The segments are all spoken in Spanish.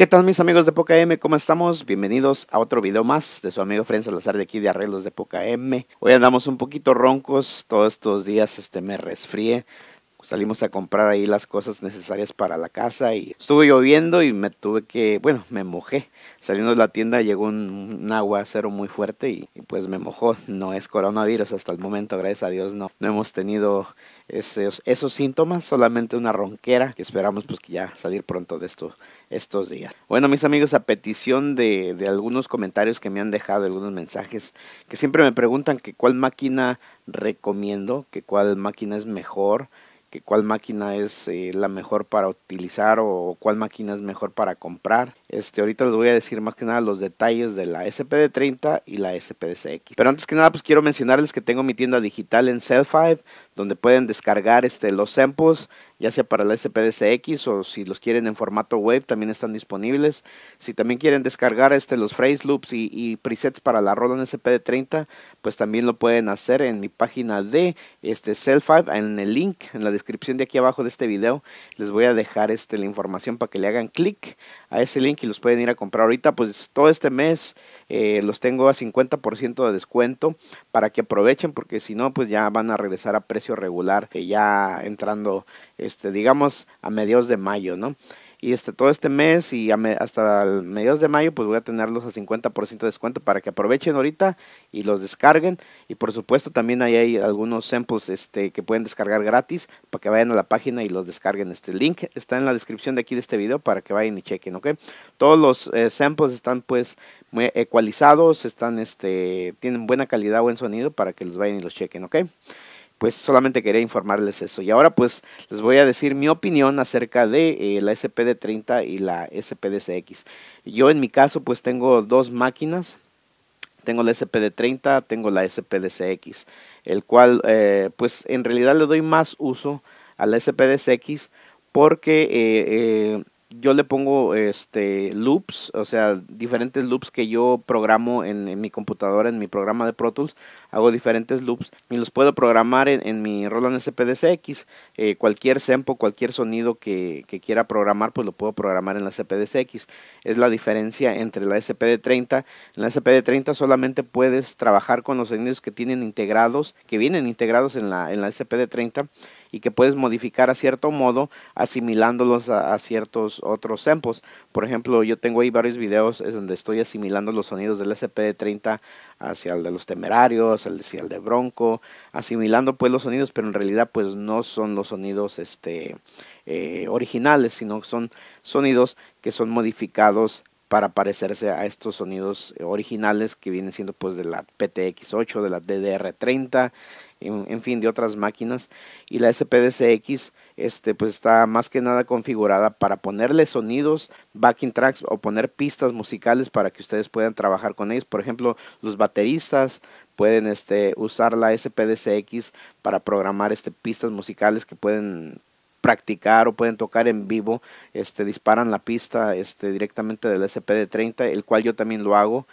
¿Qué tal mis amigos de Poca M? ¿Cómo estamos? Bienvenidos a otro video más de su amigo Fren Salazar de aquí de Arreglos de Poca M. Hoy andamos un poquito roncos, todos estos días este, me resfríe, salimos a comprar ahí las cosas necesarias para la casa y estuvo lloviendo y me tuve que, bueno, me mojé. Saliendo de la tienda llegó un, agua cero muy fuerte y, pues me mojó. No es coronavirus hasta el momento, gracias a Dios no, no hemos tenido esos, esos síntomas, solamente una ronquera que esperamos pues que ya salir pronto de esto estos días. Bueno, mis amigos, a petición de, de, algunos comentarios que me han dejado, algunos mensajes, que siempre me preguntan que cuál máquina recomiendo, que cuál máquina es mejor, que cuál máquina es eh, la mejor para utilizar o cuál máquina es mejor para comprar. Este, ahorita les voy a decir más que nada los detalles de la SPD30 y la SPDCX Pero antes que nada, pues quiero mencionarles que tengo mi tienda digital en Cell5, donde pueden descargar este, los samples, ya sea para la SPDCX o si los quieren en formato web, también están disponibles. Si también quieren descargar este, los phrase loops y, presets para la Roland SPD-30, pues también lo pueden hacer en mi página de este, Cell5, en el link, en la descripción de aquí abajo de este video. Les voy a dejar este, la información para que le hagan clic a ese link los pueden ir a comprar ahorita. Pues todo este mes eh, los tengo a 50% de descuento para que aprovechen porque si no, pues ya van a regresar a precio regular, que eh, ya entrando, este, digamos, a mediados de mayo, ¿no? Y este, todo este mes y hasta mediados de mayo, pues voy a tenerlos a 50% de descuento para que aprovechen ahorita y los descarguen. Y por supuesto, también ahí hay algunos samples este, que pueden descargar gratis para que vayan a la página y los descarguen. Este link está en la descripción de aquí de este video para que vayan y chequen, ¿ok? Todos los eh, samples están pues muy ecualizados, están, este, tienen buena calidad, buen sonido para que los vayan y los chequen, ¿ok? pues solamente quería informarles eso. Y ahora pues les voy a decir mi opinión acerca de eh, la SPD30 y la spd Yo en mi caso pues tengo dos máquinas. Tengo la SPD30, tengo la spd el cual eh, pues en realidad le doy más uso a la SPDCX. cx porque eh, yo le pongo este loops, o sea, diferentes loops que yo programo en, mi computadora, en mi programa de Pro Tools, hago diferentes loops y los puedo programar en, mi Roland spd Eh, cualquier sample, cualquier sonido que, quiera programar, pues lo puedo programar en la CPDCX. Es la diferencia entre la SPD30. En la SPD30 solamente puedes trabajar con los sonidos que tienen integrados, que vienen integrados en la, en la SPD30 y que puedes modificar a cierto modo asimilándolos a, ciertos otros tempos. Por ejemplo, yo tengo ahí varios videos donde estoy asimilando los sonidos del SPD30 hacia el de los temerarios, hacia el de Bronco, asimilando pues los sonidos, pero en realidad pues no son los sonidos este, eh, originales, sino son sonidos que son modificados para parecerse a estos sonidos eh, originales que vienen siendo pues de la PTX8, de la DDR30, en, fin, de otras máquinas. Y la SPDCX este, pues está más que nada configurada para ponerle sonidos, backing tracks o poner pistas musicales para que ustedes puedan trabajar con ellos. Por ejemplo, los bateristas pueden este, usar la SPDCX para programar este, pistas musicales que pueden practicar o pueden tocar en vivo, este, disparan la pista este, directamente del SPD-30, el cual yo también lo hago.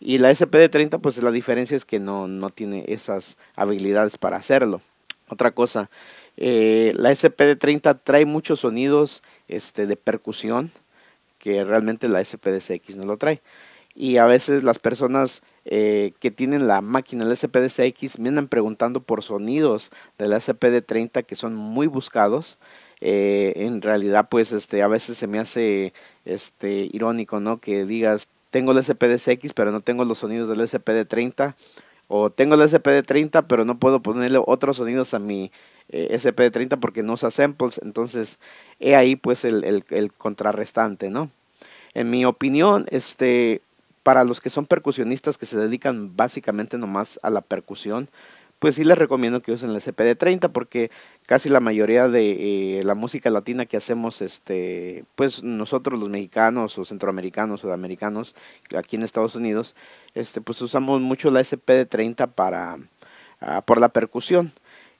Y la SPD-30, pues la diferencia es que no, tiene esas habilidades para hacerlo. Otra cosa, eh, la SPD-30 trae muchos sonidos este, de percusión que realmente la SPD-CX no lo trae. Y a veces las personas eh, que tienen la máquina, el SPD-CX, me andan preguntando por sonidos del SPD-30 que son muy buscados. Eh, en realidad, pues este, a veces se me hace este, irónico ¿no? que digas, tengo el SPD-CX, pero no tengo los sonidos del SPD-30. O tengo el SPD-30, pero no puedo ponerle otros sonidos a mi eh, SPD-30 porque no usa samples. Entonces, he ahí pues el, el contrarrestante, ¿no? En mi opinión, este, para los que son percusionistas que se dedican básicamente nomás a la percusión, pues sí les recomiendo que usen la spd 30 porque casi la mayoría de eh, la música latina que hacemos, este, pues nosotros los mexicanos o centroamericanos, o sudamericanos, aquí en Estados Unidos, este, pues usamos mucho la SPD-30 para, ah, por la percusión.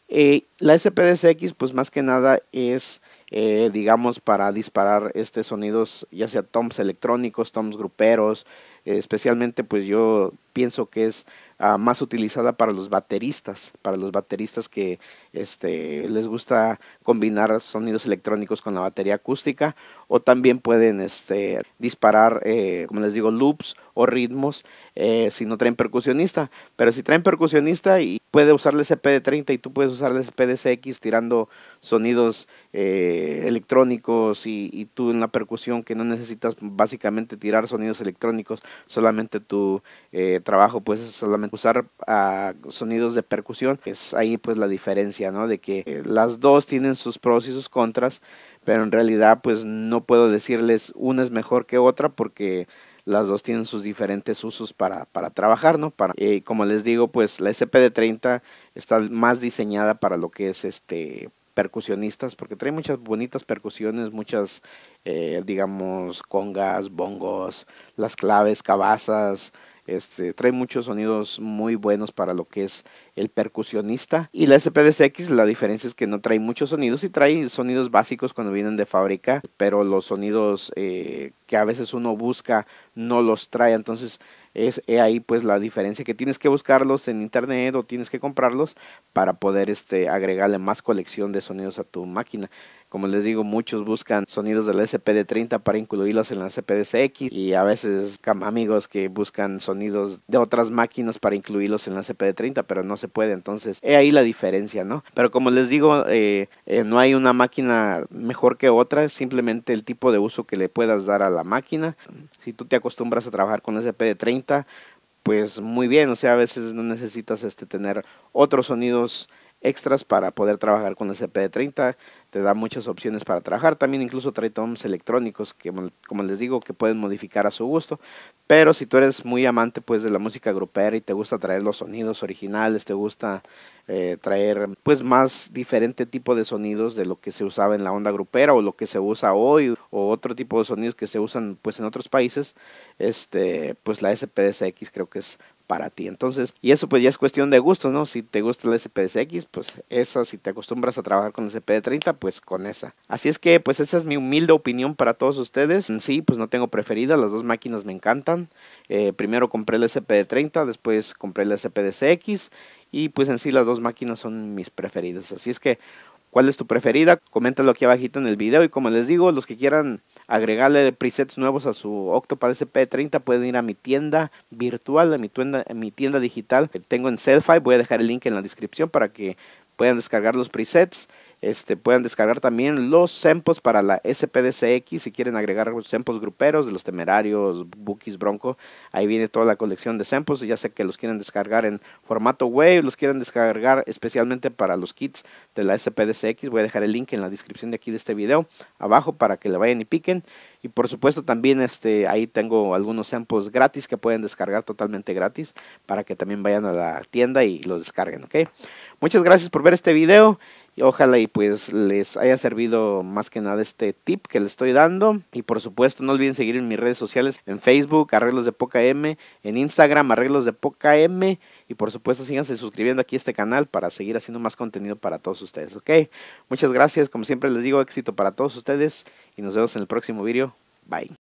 Eh, la SPD-CX, pues más que nada es... Eh, digamos, para disparar este sonidos, ya sea toms electrónicos, toms gruperos, especialmente pues yo pienso que es Ah, más utilizada para los bateristas, para los bateristas que este, les gusta combinar sonidos electrónicos con la batería acústica o también pueden este, disparar, eh, como les digo, loops o ritmos eh, si no traen percusionista. Pero si traen percusionista y puede usar el SPD30 y tú puedes usar el CX tirando sonidos eh, electrónicos y, tú en la percusión que no necesitas básicamente tirar sonidos electrónicos, solamente tu trabajo pues es solamente usar ah, sonidos de percusión. Es ahí pues la diferencia, ¿no? De que eh, las dos tienen sus pros y sus contras, pero en realidad pues no puedo decirles una es mejor que otra porque las dos tienen sus diferentes usos para, para trabajar, ¿no? Para, eh, como les digo, pues la SPD-30 está más diseñada para lo que es este percusionistas, porque trae muchas bonitas percusiones, muchas, eh, digamos, congas, bongos, las claves, cabazas, este, trae muchos sonidos muy buenos para lo que es el percusionista. Y la SPD-CX la diferencia es que no trae muchos sonidos y trae sonidos básicos cuando vienen de fábrica, pero los sonidos eh, que a veces uno busca no los trae. Entonces es ahí pues la diferencia que tienes que buscarlos en internet o tienes que comprarlos para poder este, agregarle más colección de sonidos a tu máquina. Como les digo, muchos buscan sonidos del SPD30 para incluirlos en la CPDCX y a veces amigos que buscan sonidos de otras máquinas para incluirlos en la CPD30, pero no se puede. Entonces, es ahí la diferencia, ¿no? Pero como les digo, eh, eh, no hay una máquina mejor que otra, es simplemente el tipo de uso que le puedas dar a la máquina. Si tú te acostumbras a trabajar con spd 30 pues muy bien, o sea, a veces no necesitas este, tener otros sonidos extras para poder trabajar con la SPD30. Te da muchas opciones para trabajar. También incluso trae toms electrónicos que, como les digo, que pueden modificar a su gusto. Pero si tú eres muy amante pues de la música grupera y te gusta traer los sonidos originales, te gusta eh, traer pues más diferente tipo de sonidos de lo que se usaba en la onda grupera o lo que se usa hoy o otro tipo de sonidos que se usan pues en otros países, este pues la SPDSX creo que es para ti. Entonces, y eso pues ya es cuestión de gusto, ¿no? Si te gusta el SPDX, pues esa, si te acostumbras a trabajar con el SPD30, pues con esa. Así es que pues esa es mi humilde opinión para todos ustedes. En mm, sí, pues no tengo preferida, las dos máquinas me encantan. Eh, primero compré el SPD30, después compré el spd y pues en sí las dos máquinas son mis preferidas. Así es que, ¿cuál es tu preferida? Coméntalo aquí abajito en el video y como les digo, los que quieran agregarle presets nuevos a su Octopad SP30, pueden ir a mi tienda virtual, a mi tienda, mi tienda digital que tengo en Selfie. Voy a dejar el link en la descripción para que Pueden descargar los presets, este, pueden descargar también los sempos para la SPDCX si quieren agregar los sempos gruperos de los temerarios, bookies, bronco, ahí viene toda la colección de sempos, ya sé que los quieren descargar en formato wave, los quieren descargar especialmente para los kits de la SPDCX, voy a dejar el link en la descripción de aquí de este video abajo para que le vayan y piquen y por supuesto también este, ahí tengo algunos samples gratis que pueden descargar totalmente gratis para que también vayan a la tienda y los descarguen, ¿ok? Muchas gracias por ver este video. Y ojalá y pues les haya servido más que nada este tip que les estoy dando. Y por supuesto no olviden seguir en mis redes sociales, en Facebook, Arreglos de Poca M, en Instagram, Arreglos de Poca M. Y por supuesto síganse suscribiendo aquí a este canal para seguir haciendo más contenido para todos ustedes, ¿ok? Muchas gracias, como siempre les digo, éxito para todos ustedes y nos vemos en el próximo video. Bye.